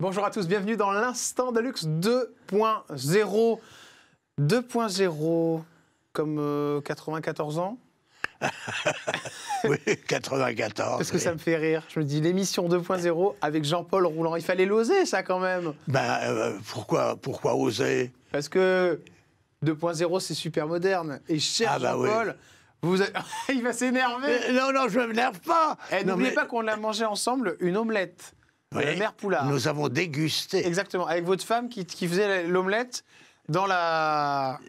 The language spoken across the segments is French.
Bonjour à tous, bienvenue dans l'instant de luxe 2.0. 2.0 comme 94 euh, ans oui, 94. Parce que ça me fait rire. Je me dis l'émission 2.0 avec Jean-Paul Roulant. Il fallait l'oser, ça, quand même. Ben, euh, pourquoi, pourquoi oser Parce que 2.0, c'est super moderne. Et cher ah, bah Jean-Paul, Vous Il va s'énerver. Euh, non, non, je ne m'énerve pas. Eh, n'oubliez pas qu'on a mangé ensemble une omelette oui, mère Nous avons dégusté. Exactement, avec votre femme qui faisait l'omelette dans la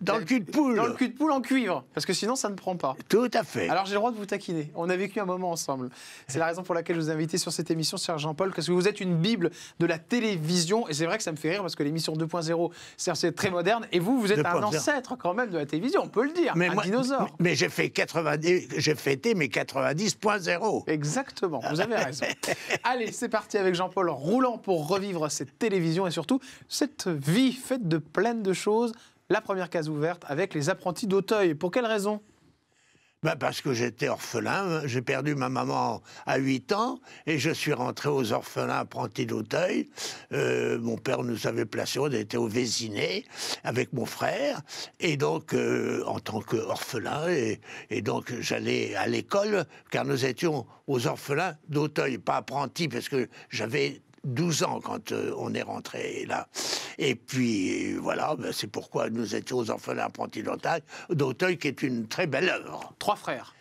dans le cul de poule. Dans le cul de poule en cuivre, parce que sinon ça ne prend pas. Tout à fait. Alors j'ai le droit de vous taquiner. On a vécu un moment ensemble. C'est la raison pour laquelle je vous ai invité sur cette émission, cher Jean-Paul, parce que vous êtes une bible de la télévision. Et c'est vrai que ça me fait rire parce que l'émission 2.0, c'est très moderne. Et vous, vous êtes un ancêtre quand même de la télévision, on peut le dire. Mais un dinosaure. Mais j'ai fait 90, j'ai fêté mes 90.0. Exactement. Vous avez raison. Allez, c'est parti avec Jean-Paul Roulant pour revivre cette télévision et surtout cette vie faite de plein de choses la première case ouverte avec les apprentis d'Auteuil. Pour quelle raison ben, parce que j'étais orphelin, hein. j'ai perdu ma maman à 8 ans et je suis rentré aux orphelins apprentis d'Auteuil. Euh, mon père nous avait placés, on était au Vésinet avec mon frère et donc euh, en tant qu'orphelin et, et donc j'allais à l'école car nous étions aux orphelins d'Auteuil, pas apprentis parce que j'avais 12 ans quand euh, on est rentré là. Et puis voilà, ben, c'est pourquoi nous étions aux orphelins apprentis d'Auteuil, qui est une très belle œuvre. Trois frères.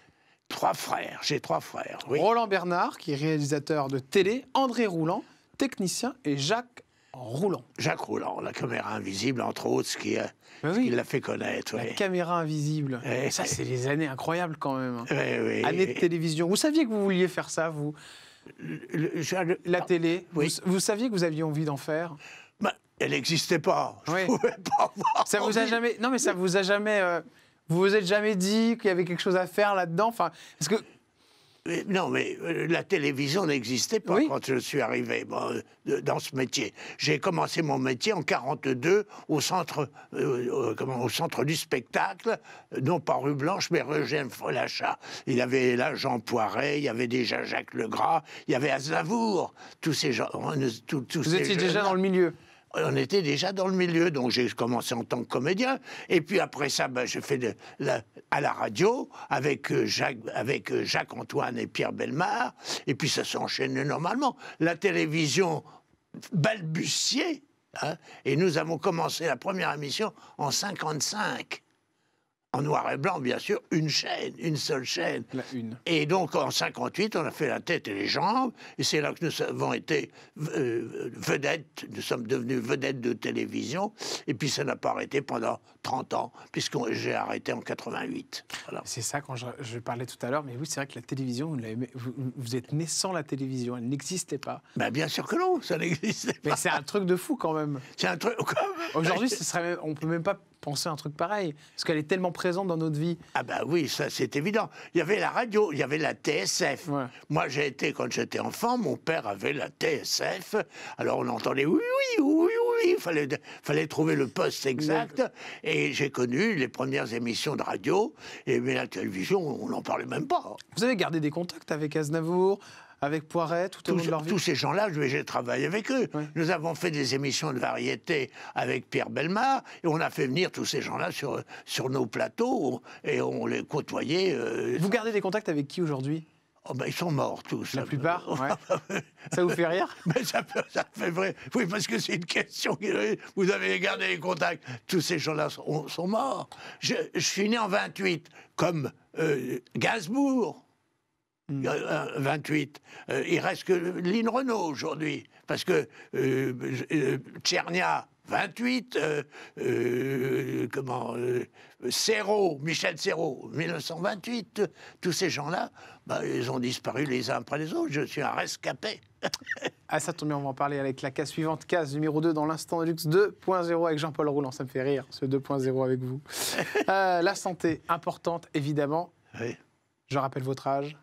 Trois frères, j'ai trois frères. Oui. Roland Bernard, qui est réalisateur de télé, André Roulant, technicien, et Jacques Roulant. Jacques Roulant, la caméra invisible, entre autres, ce qui, l'a fait connaître. La caméra invisible. et eh. Ça, c'est des années incroyables quand même. Hein. Eh années de télévision. Vous saviez que vous vouliez faire ça, vous le, la ah. télé, vous, saviez que vous aviez envie d'en faire bah, Elle n'existait pas. Je ne pouvais pas avoir ça vous a jamais. Non, mais ça vous a jamais. Euh, vous vous êtes jamais dit qu'il y avait quelque chose à faire là-dedans. Enfin, parce que euh, non, mais euh, la télévision n'existait pas quand je suis arrivé bon, euh, dans ce métier. J'ai commencé mon métier en 42 au centre, au centre du spectacle, non pas rue Blanche, mais rue Eugène Folachat. Il y avait là Jean Poiret, il y avait déjà Jacques Legras, il y avait Azavour, tous ces gens. Vous étiez déjà dans le milieu on était déjà dans le milieu. Donc j'ai commencé en tant que comédien. Et puis après ça, ben, j'ai fait à la radio avec euh, Jacques, avec euh, Jacques Antoine et Pierre Bellemare. Et puis ça s'enchaînait normalement. La télévision balbutiait. Hein, et nous avons commencé la première émission en 55 en noir et blanc, bien sûr, une chaîne, une seule chaîne. La une. Et donc en 58, on a fait la tête et les jambes, et c'est là que nous avons été euh, vedettes, nous sommes devenus vedettes de télévision, et puis ça n'a pas arrêté pendant 30 ans, puisque j'ai arrêté en 88. C'est ça quand je, parlais tout à l'heure, mais oui, c'est vrai que la télévision, vous, êtes né sans la télévision, elle n'existait pas. Ben, bien sûr que non, ça n'existait pas. Mais c'est un truc de fou quand même. C'est un truc... Aujourd'hui, on ne peut même pas penser un truc pareil Parce qu'elle est tellement présente dans notre vie. Ah bah oui, ça c'est évident. Il y avait la radio, il y avait la TSF. Moi j'ai été, quand j'étais enfant, mon père avait la TSF. Alors on entendait oui, oui, oui, oui, fallait, fallait trouver le poste exact. Et j'ai connu les premières émissions de radio, et, mais la télévision, on n'en parlait même pas. Vous avez gardé des contacts avec Aznavour avec Poiret tout au tous, long de leur vie Tous ces gens-là, j'ai travaillé avec eux. Nous avons fait des émissions de variété avec Pierre Belmar et on a fait venir tous ces gens-là sur, sur nos plateaux et on les côtoyait. Euh, vous gardez des contacts avec qui aujourd'hui Oh ben ils sont morts tous. La plupart Ça vous fait rire Mais ben, ça, ça, fait vrai. Oui, parce que c'est une question. Qui, vous avez gardé les contacts. Tous ces gens-là sont, morts. Je, suis né en 28, comme euh, Gainsbourg. 28. Mm. Euh, euh, il reste que Lynn Renault aujourd'hui, parce que euh, Tchernia, 28, comment, Serrault, Michel Serrault, 1928, tous ces gens-là, bah, ils ont disparu les uns après les autres. Je suis un rescapé. ah, ça tombe bien, on va en parler avec la case suivante, case numéro 2 dans l'instant luxe 2.0 avec Jean-Paul Roulant. Ça me fait rire, ce 2.0 avec vous. la santé, importante évidemment. Je rappelle votre âge.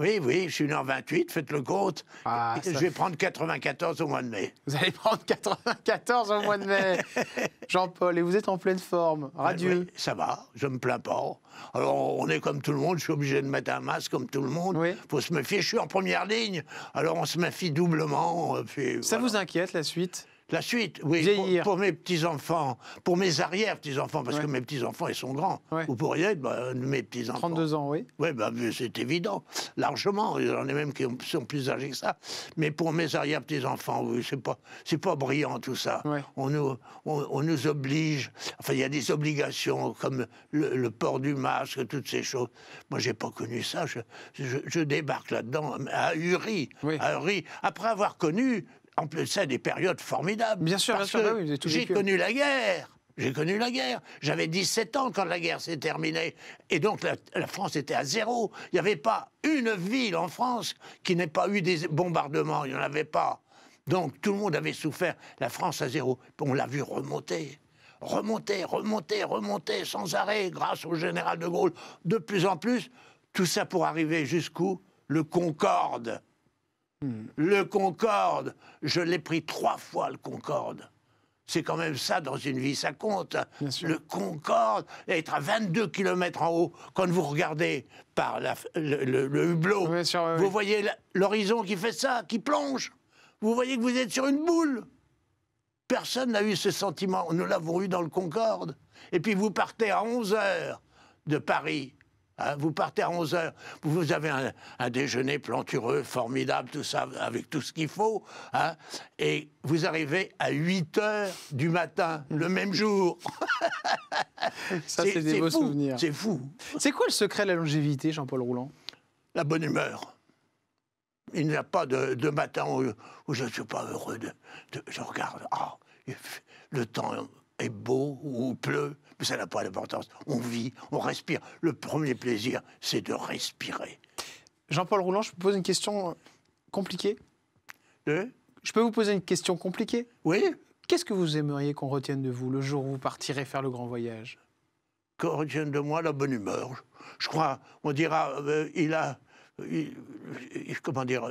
Oui, oui, je suis né en 28, faites le compte. Ah, je vais prendre 94 au mois de mai. Vous allez prendre 94 au mois de mai. Jean-Paul, et vous êtes en pleine forme, euh, radieux. ça va, je ne me plains pas. Alors, on est comme tout le monde, je suis obligé de mettre un masque comme tout le monde. Il faut se méfier, je suis en première ligne, alors on se méfie doublement. Euh, ça vous inquiète, la suite la suite, oui, pour, mes petits-enfants, pour mes arrière-petits-enfants, parce que mes petits-enfants, ils sont grands. Vous pourriez être bah, mes petits-enfants. 32 ans, oui. Oui, bah, c'est évident, largement. Il y en a même qui sont plus âgés que ça. Mais pour mes arrière-petits-enfants, oui, c'est pas, pas brillant tout ça. On, nous, on, nous oblige, enfin, il y a des obligations comme le, port du masque, toutes ces choses. Moi, j'ai pas connu ça. Je, débarque là-dedans, à Uri, à Uri. Après avoir connu en plus ça des périodes formidables. Bien sûr, j'ai connu la guerre. J'ai connu la guerre. J'avais 17 ans quand la guerre s'est terminée. Et donc la, la, France était à zéro. Il n'y avait pas une ville en France qui n'ait pas eu des bombardements. Il n'y en avait pas. Donc tout le monde avait souffert. La France à zéro. On l'a vu remonter. Remonter, remonter, remonter sans arrêt grâce au général de Gaulle. De plus en plus, tout ça pour arriver jusqu'où Le Concorde Hmm. Le Concorde, je l'ai pris trois fois, le Concorde. C'est quand même ça, dans une vie, ça compte. Le Concorde, être à 22 km en haut, quand vous regardez par le, hublot, vous voyez l'horizon qui fait ça, qui plonge. Vous voyez que vous êtes sur une boule. Personne n'a eu ce sentiment. Nous l'avons eu dans le Concorde. Et puis vous partez à 11 heures de Paris Hein, vous partez à 11 heures, vous avez un, déjeuner plantureux, formidable, tout ça, avec tout ce qu'il faut. Hein, et vous arrivez à 8 heures du matin, le même jour. ça, c'est des beaux fou, souvenirs. C'est fou. C'est quoi le secret de la longévité, Jean-Paul Rouland La bonne humeur. Il n'y a pas de, matin où, je ne suis pas heureux. je regarde, ah, le temps est beau ou pleut mais ça n'a pas d'importance. On vit, on respire. Le premier plaisir, c'est de respirer. Jean-Paul Rouland, je vous pose une question euh, compliquée. je peux vous poser une question compliquée Oui. Qu'est-ce que vous aimeriez qu'on retienne de vous le jour où vous partirez faire le grand voyage Qu'on retienne de moi la bonne humeur. Je crois, on dira, euh, il a. Euh, comment dire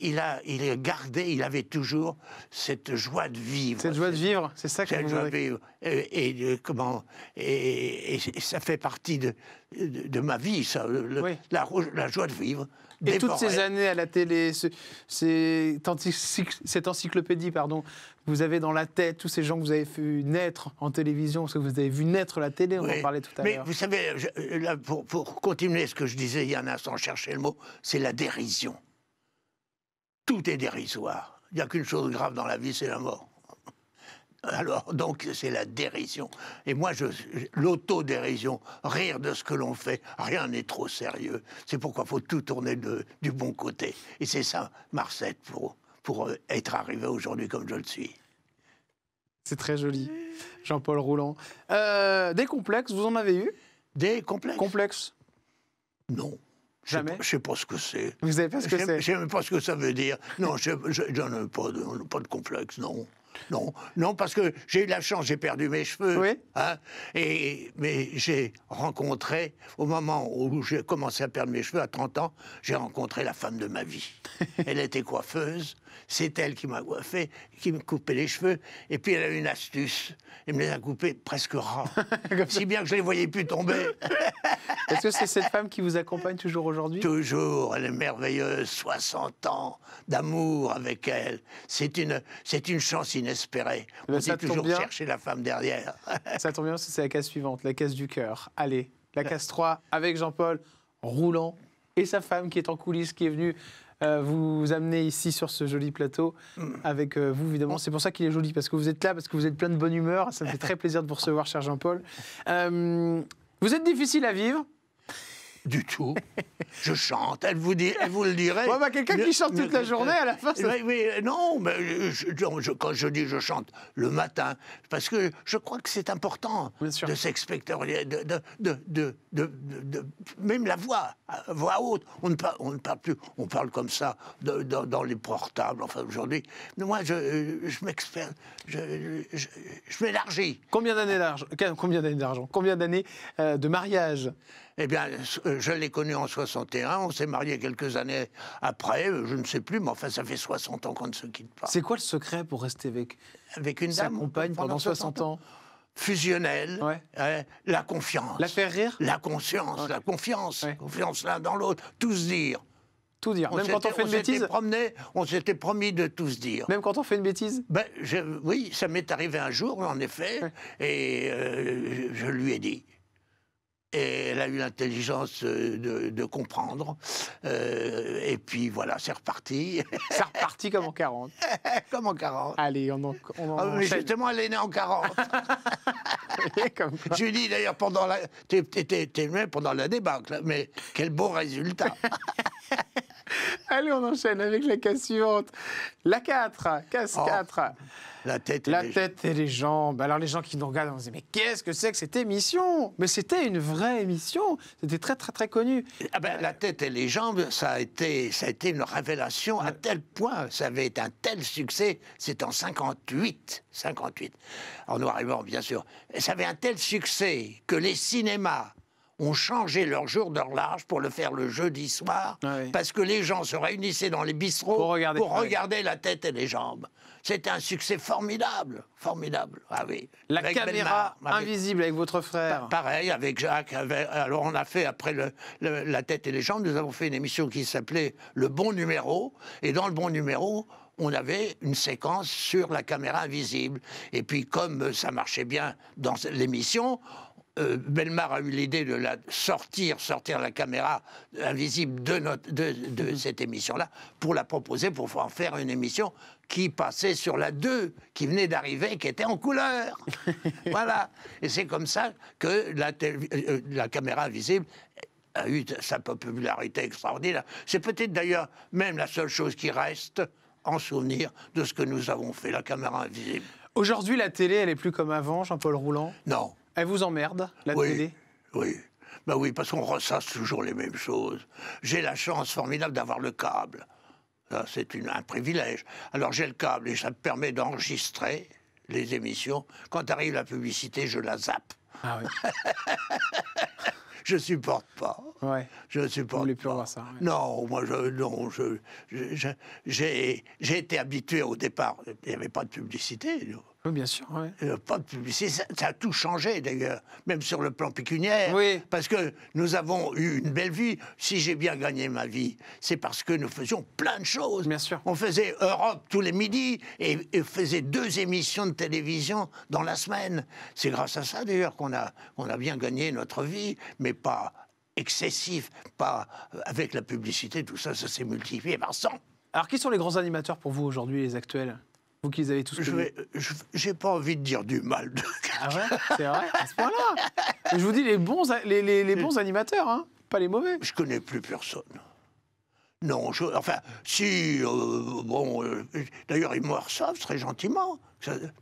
il a, il gardé, il avait toujours cette joie de vivre. Cette joie de vivre, c'est ça que cette joie vivre. Et, comment et, ça fait partie de, de, ma vie, ça, la, joie de vivre. Et toutes ces années à la télé, cette encyclopédie, pardon, vous avez dans la tête tous ces gens que vous avez vu naître en télévision, parce que vous avez vu naître la télé, on en parlait tout à l'heure. Mais vous savez, pour, continuer ce que je disais il y en a sans chercher le mot, c'est la dérision tout est dérisoire. Il n'y a qu'une chose grave dans la vie, c'est la mort. Alors, donc, c'est la dérision. Et moi, je, dérision rire de ce que l'on fait, rien n'est trop sérieux. C'est pourquoi il faut tout tourner du bon côté. Et c'est ça, Marcette, pour, pour euh, être arrivé aujourd'hui comme je le suis. C'est très joli, Jean-Paul Roulant. Euh, des complexes, vous en avez eu Des complexes Complexes. Non. Jamais. Je ne sais pas ce que c'est. Vous savez pas ce que c'est Je ne sais même pas ce que ça veut dire. Non, je, je, ai pas de, pas de complexe, non. Non, non, parce que j'ai eu la chance, j'ai perdu mes cheveux. Hein. et, mais j'ai rencontré, au moment où j'ai commencé à perdre mes cheveux, à 30 ans, j'ai rencontré la femme de ma vie. elle était coiffeuse, c'est elle qui m'a coiffé, qui me coupait les cheveux. Et puis elle a eu une astuce, elle me les a coupés presque ras. si bien que je ne les voyais plus tomber. Est-ce que c'est cette femme qui vous accompagne toujours aujourd'hui Toujours, elle est merveilleuse, 60 ans d'amour avec elle. C'est une, une chance inouïe inespéré. Eh ben, On dit toujours bien. chercher la femme derrière. ça tombe bien, c'est la case suivante, la case du cœur. Allez, la case 3 avec Jean-Paul Roulant et sa femme qui est en coulisses, qui est venue euh, vous amener ici sur ce joli plateau mm. avec euh, vous, évidemment. C'est pour ça qu'il est joli, parce que vous êtes là, parce que vous êtes plein de bonne humeur. Ça me fait très plaisir de vous recevoir, cher Jean-Paul. Euh, vous êtes difficile à vivre, du tout. je chante, elle vous, dit, elle vous le dirait. Bah, quelqu'un qui chante toute la journée, à la fin, oui, non, mais quand je dis je chante le matin, parce que je crois que c'est important de s'expecter... de, de, même la voix, voix haute. On ne, parle, on ne parle plus, on parle comme ça dans, les portables, enfin aujourd'hui. Moi, je, je je, m'élargis. Combien d'années d'argent Combien d'années d'argent Combien d'années euh, de mariage Eh bien, euh, je l'ai connu en 61, on s'est marié quelques années après, euh, je ne sais plus, mais enfin, ça fait 60 ans qu'on ne se quitte pas. C'est quoi le secret pour rester avec, avec une sa compagne pendant, 60 ans, Fusionnel, la confiance. La faire rire La conscience, la confiance, confiance l'un dans l'autre, tout se dire. Tout dire, même quand on fait une bêtise. on s'était promis de tout se dire. Même quand on fait une bêtise ben, Oui, ça m'est arrivé un jour, en effet, et euh, je lui ai dit et elle a eu l'intelligence euh, de, comprendre. Euh, et puis voilà, c'est reparti. C'est reparti comme en 40. comme en 40. Allez, on en, on ah, Justement, elle est née en 40. comme lui dis d'ailleurs, pendant la, t'es pendant la débâcle, hein, mais quel beau résultat. Allez, on enchaîne avec la case suivante. La 4, case 4. La tête et, les, jambes. Alors les gens qui nous regardent, on se dit mais qu'est-ce que c'est que cette émission Mais c'était une vraie émission, c'était très très très connu. Ah ben, la tête et les jambes, ça a été, ça a été une révélation à tel point, ça avait été un tel succès, c'est en 58, 58, en noir et bien sûr. ça avait un tel succès que les cinémas ont changé leur jour d'horloge pour le faire le jeudi soir, ah parce que les gens se réunissaient dans les bistrots pour ah regarder, la tête et les jambes. C'était un succès formidable, formidable. Ah oui. La caméra ah invisible avec, votre frère. Pareil avec Jacques. alors on a fait après la tête et les jambes, nous avons fait une émission qui s'appelait Le Bon Numéro, et dans le Bon Numéro, on avait une séquence sur la caméra invisible. Et puis, comme ça marchait bien dans l'émission, euh, Belmar a eu l'idée de la sortir, sortir la caméra invisible de, de, cette émission-là, pour la proposer, pour en faire une émission qui passait sur la 2, qui venait d'arriver, qui était en couleur. voilà. Et c'est comme ça que euh, la, caméra invisible a eu sa popularité extraordinaire. C'est peut-être d'ailleurs même la seule chose qui reste en souvenir de ce que nous avons fait, la caméra invisible. Aujourd'hui, la télé, elle est plus comme avant, Jean-Paul Roulant Non. Elle vous emmerde, la oui, Oui. Ben oui, parce qu'on ressasse toujours les mêmes choses. J'ai la chance formidable d'avoir le câble. C'est un privilège. Alors j'ai le câble et ça me permet d'enregistrer les émissions. Quand arrive la publicité, je la zappe. Ah oui. je supporte pas. Ouais. Je supporte. Vous voulez plus avoir ça Non, moi non, j'ai été habitué au départ. Il n'y avait pas de publicité. Oui, bien sûr. Euh, pas de publicité, ça, a tout changé d'ailleurs, même sur le plan pécuniaire. Oui. Parce que nous avons eu une belle vie. Si j'ai bien gagné ma vie, c'est parce que nous faisions plein de choses. Bien sûr. On faisait Europe tous les midis et, faisait deux émissions de télévision dans la semaine. C'est grâce à ça d'ailleurs qu'on a, on a bien gagné notre vie, mais pas excessif, pas euh, avec la publicité, tout ça, ça s'est multiplié par 100. Alors qui sont les grands animateurs pour vous aujourd'hui, les actuels vous qui avez tous J'ai pas envie de dire du mal de Ah ouais C'est vrai À ce point-là Je vous dis les bons, les, bons animateurs, hein, pas les mauvais. Je connais plus personne. Non, enfin, si, euh, bon, euh, d'ailleurs, il me reçoivent très gentiment.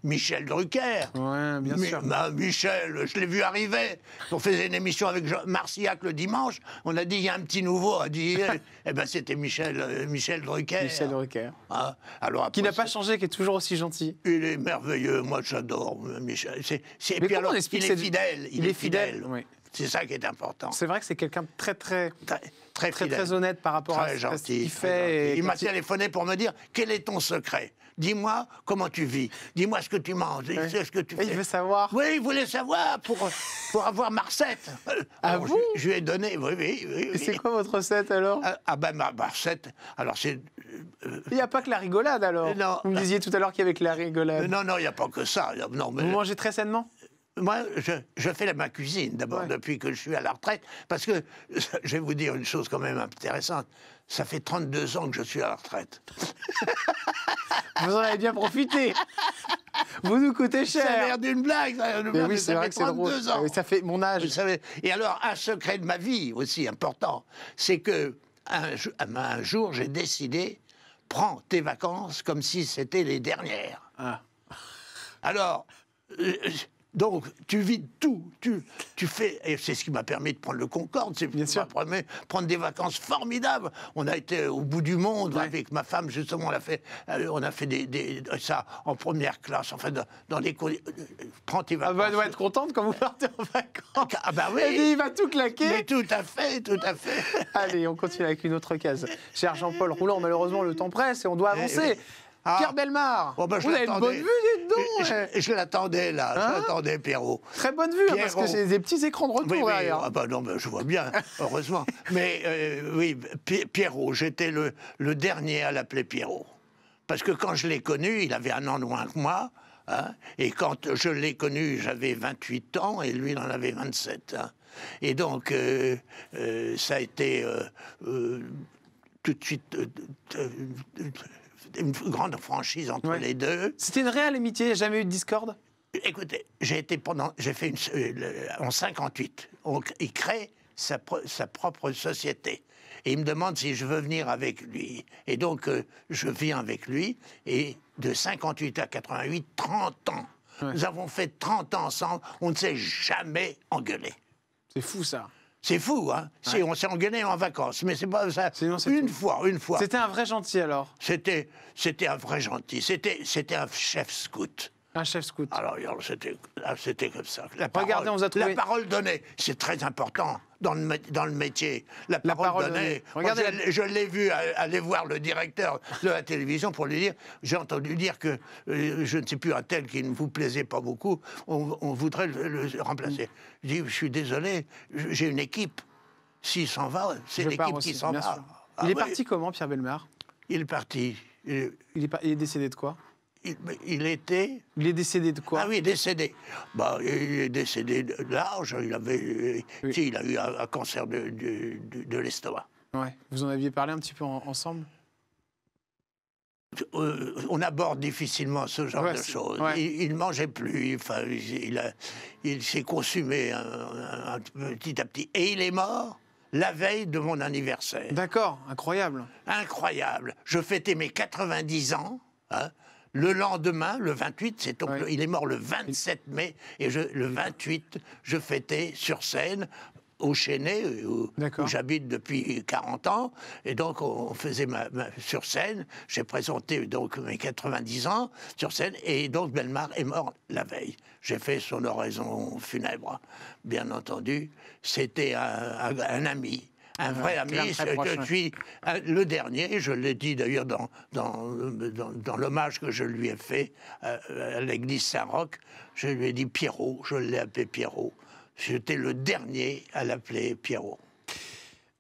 Michel Drucker. Oui, bien sûr. Mais ben, Michel, je l'ai vu arriver. On faisait une émission avec Jean Marciac le dimanche. On a dit il y a un petit nouveau. On a dit eh, eh ben c'était Michel euh, Michel Drucker. Michel Drucker. Ah, alors qui n'a pas changé, qui est toujours aussi gentil. Il est merveilleux. Moi j'adore Michel. C puis alors, il est fidèle. Il, est fidèle. Oui. C'est ça qui est important. C'est vrai que c'est quelqu'un de très, très très très, honnête par rapport à, ce qu'il fait. Il m'a téléphoné pour me dire quel est ton secret. Dis-moi comment tu vis. Dis-moi ce que tu manges. Ce que tu fais. Il veut savoir. Oui, il voulait savoir pour, pour avoir ma recette. Ah je, lui ai donné. Oui, oui, c'est quoi votre recette alors ah, ah, ben ma, recette. Alors c'est. Euh, euh, il n'y a pas que la rigolade alors. Vous me disiez tout à l'heure qu'il y avait que la rigolade. Non, non, il n'y a pas que ça. Non, mais... Vous mangez très sainement moi, je, fais la, ma cuisine d'abord depuis que je suis à la retraite, parce que je vais vous dire une chose quand même intéressante. Ça fait 32 ans que je suis à la retraite. vous en avez bien profité. Vous nous coûtez cher. Ça a l'air d'une blague. Ça, fait 32 ans. mon âge. Et alors, un secret de ma vie aussi important, c'est que un, ah ben, jour, j'ai décidé prends tes vacances comme si c'était les dernières. Ah. Alors, euh, donc, tu vides tout. Tu, tu fais. Et c'est ce qui m'a permis de prendre le Concorde. C'est bien sûr. Permis, prendre des vacances formidables. On a été au bout du monde avec ma femme, justement. On a fait, euh, on a fait des, ça en première classe, enfin, dans, dans les. Euh, euh, ah bah, vacances. doit être contente quand vous partez en vacances. Ah, bah oui. il va tout claquer. Mais tout à fait, tout à fait. Allez, on continue avec une autre case. Cher Jean-Paul Roulant, malheureusement, le temps presse et on doit eh avancer. Ah. Pierre Belmar, oh, bah, vous avez une bonne vue, dites donc Je, l'attendais, là, je hein l'attendais, Pierrot. Très bonne vue, hein, parce que c'est des petits écrans de retour oui, ah, bah, non, je vois bien, heureusement. mais euh, oui, Pierrot, j'étais le, le, dernier à l'appeler Pierrot. Parce que quand je l'ai connu, il avait un an loin que moi, hein, et quand je l'ai connu, j'avais 28 ans, et lui, il en avait 27. Et donc, euh, euh, ça a été tout de suite une grande franchise entre les deux. C'était une réelle amitié, il n'y a jamais eu de discorde Écoutez, j'ai été pendant, j'ai fait une, euh, en 58, il crée sa, sa, propre société. Et il me demande si je veux venir avec lui. Et donc, euh, je viens avec lui. Et de 58 à 88, 30 ans. Nous avons fait 30 ans ensemble. On ne s'est jamais engueulé. C'est fou, ça. C'est fou, hein On s'est engueulé en vacances, mais c'est pas ça. une fois, une fois. C'était un vrai gentil alors C'était, c'était un vrai gentil. C'était, c'était un chef scout. Un chef scout. Alors, ah, c'était, comme ça. Regardez, on a La parole donnée, c'est très important dans le, métier. La parole, je, l'ai vu euh, aller voir le directeur de la télévision pour lui dire j'ai entendu dire que euh, je ne sais plus un tel qui ne vous plaisait pas beaucoup, on, voudrait le, remplacer. Je dis je suis désolé, j'ai une équipe. S'il s'en va, c'est l'équipe qui s'en va. il ah est parti comment, Pierre Belmar Il est parti. il est décédé de quoi il, était. Il est décédé de quoi Ah oui, décédé. Bah, il est décédé de large. Il avait, euh, il a eu un, cancer de, de, l'estomac. Ouais. Vous en aviez parlé un petit peu ensemble euh, on aborde difficilement ce genre de choses. Il, ne mangeait plus, il, il s'est consumé petit à petit. Et il est mort la veille de mon anniversaire. D'accord, incroyable. Incroyable. Je fêtais mes 90 ans. Hein, le lendemain, le 28, c'est il est mort le 27 mai, et le 28, je fêtais sur scène au Chénet, où, j'habite depuis 40 ans. Et donc, on faisait ma, sur scène. J'ai présenté donc mes 90 ans sur scène. Et donc, Belmar est mort la veille. J'ai fait son oraison funèbre, bien entendu. C'était un ami un vrai ami. Je suis euh, le dernier, je l'ai dit d'ailleurs dans, dans, dans, l'hommage que je lui ai fait euh, à, l'église Saint-Roch. Je lui ai dit Pierrot, je l'ai appelé Pierrot. J'étais le dernier à l'appeler Pierrot.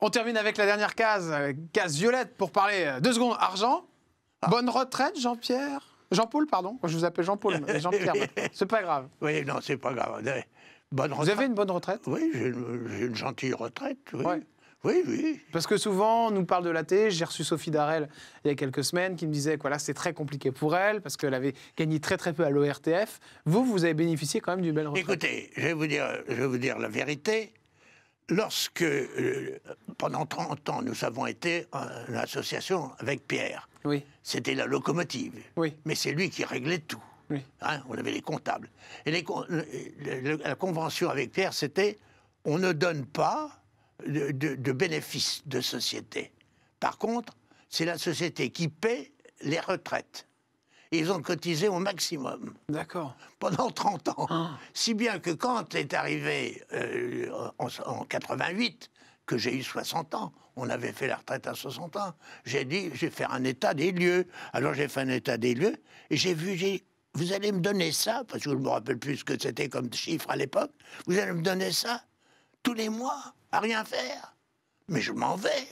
On termine avec la dernière case, euh, case violette, pour parler deux secondes argent. Ah. Bonne retraite, Jean-Pierre. Jean-Paul, pardon. Je vous appelle Jean-Paul, Jean-Pierre. c'est pas grave. Oui, non, c'est pas grave. Bonne retraite. vous avez une bonne retraite Oui, j'ai une, gentille retraite. Oui. Oui, oui. Parce que souvent, on nous parle de l'athée. J'ai reçu Sophie Darel il y a quelques semaines qui me disait que voilà, c'était très compliqué pour elle parce qu'elle avait gagné très très peu à l'ORTF. Vous, vous avez bénéficié quand même du bel. retraite. Écoutez, je vais vous dire, je vais vous dire la vérité. Lorsque, euh, pendant 30 ans, nous avons été en association avec Pierre, oui. c'était la locomotive. Oui. Mais c'est lui qui réglait tout. Oui. Hein, on avait les comptables. Et les, euh, la convention avec Pierre, c'était on ne donne pas de, bénéfices de société. Par contre, c'est la société qui paie les retraites. ils ont cotisé au maximum. D'accord. Pendant 30 ans. Ah. Si bien que quand est arrivé euh, en, 88, que j'ai eu 60 ans. On avait fait la retraite à 60 ans. J'ai dit, je vais faire un état des lieux. Alors j'ai fait un état des lieux et j'ai vu, vous allez me donner ça, parce que je me rappelle plus ce que c'était comme chiffre à l'époque, vous allez me donner ça, tous les mois à rien faire. Mais je m'en vais.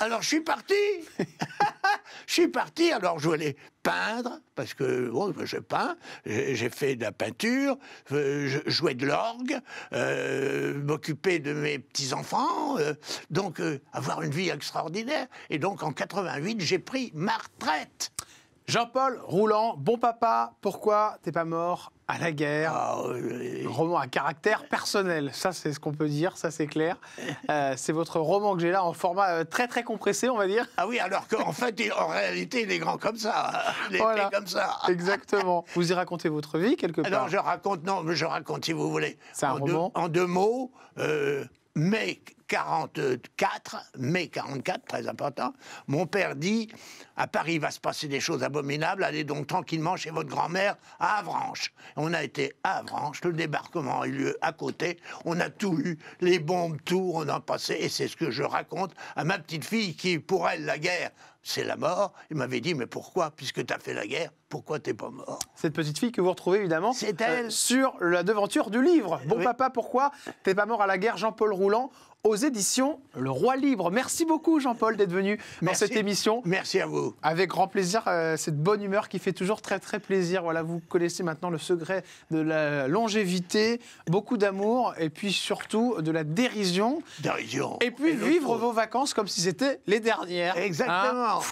Alors je suis parti. je suis parti. Alors je voulais peindre parce que bon, je peins. J'ai fait de la peinture. Euh, je jouais de l'orgue. Euh, M'occuper de mes petits enfants. Euh, donc avoir une vie extraordinaire. Et donc en 88, j'ai pris ma retraite. Jean-Paul Roulant, bon papa, pourquoi t'es pas mort à la guerre ah Roman à caractère personnel, ça c'est ce qu'on peut dire, ça c'est clair. Euh, c'est votre roman que j'ai là en format euh, très très compressé, on va dire. Ah oui, alors qu'en fait, en réalité, il est grand comme ça. Il est comme ça. Exactement. Vous y racontez votre vie quelque ah part Non, je raconte, non, je raconte si vous voulez. C'est un en roman. Deux, en deux mots. Euh, mai 44, mai 44, très important, mon père dit à Paris il va se passer des choses abominables, allez donc tranquillement chez votre grand-mère à Avranches. On a été à Avranches, le débarquement a eu lieu à côté, on a tout eu, les bombes, tout, on en passé, et c'est ce que je raconte à ma petite fille qui, pour elle, la guerre, c'est la mort. Il m'avait dit, mais pourquoi Puisque tu as fait la guerre, pourquoi t'es pas mort Cette petite fille que vous retrouvez évidemment elle. Euh, sur la devanture du livre. Bon papa, pourquoi t'es pas mort à la guerre Jean-Paul Roulant aux éditions Le Roi Libre. Merci beaucoup Jean-Paul d'être venu dans cette émission. Merci à vous. Avec grand plaisir, euh, cette bonne humeur qui fait toujours très très plaisir. Voilà, vous connaissez maintenant le secret de la longévité, beaucoup d'amour et puis surtout de la dérision. Dérision. Et puis vivre vos vacances comme si c'était les dernières. Hein. Exactement.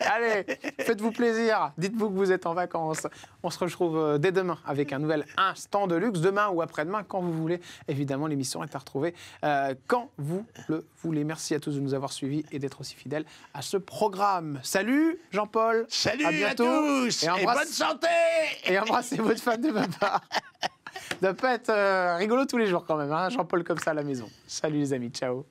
Allez, faites-vous plaisir. Dites-vous que vous êtes en vacances. On se retrouve euh, dès demain avec un nouvel instant de luxe. Demain ou après-demain, quand vous voulez. Évidemment, l'émission est à retrouver euh, vous le voulez. Merci à tous de nous avoir suivis et d'être aussi fidèles à ce programme. Salut Jean-Paul. Salut à, tous et, bonne santé. Et embrassez votre fan de papa. Ça peut être euh, rigolo tous les jours quand même, hein Jean-Paul comme ça à la maison. Salut les amis, ciao.